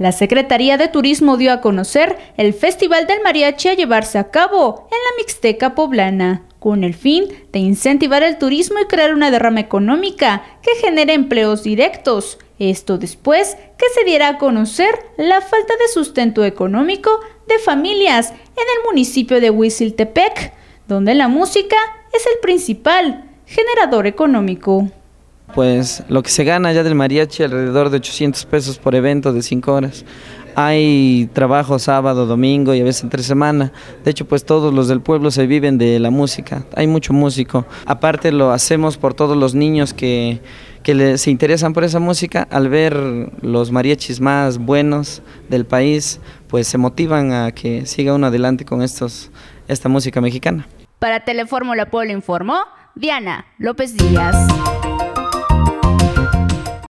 La Secretaría de Turismo dio a conocer el Festival del Mariachi a llevarse a cabo en la Mixteca poblana, con el fin de incentivar el turismo y crear una derrama económica que genere empleos directos. Esto después que se diera a conocer la falta de sustento económico de familias en el municipio de Huiziltepec, donde la música es el principal generador económico pues lo que se gana ya del mariachi alrededor de 800 pesos por evento de 5 horas. Hay trabajo sábado, domingo y a veces entre semanas, De hecho, pues todos los del pueblo se viven de la música. Hay mucho músico. Aparte lo hacemos por todos los niños que, se interesan por esa música. Al ver los mariachis más buenos del país, pues se motivan a que siga uno adelante con estos, esta música mexicana. Para Telefórmula Pueblo informó Diana López Díaz.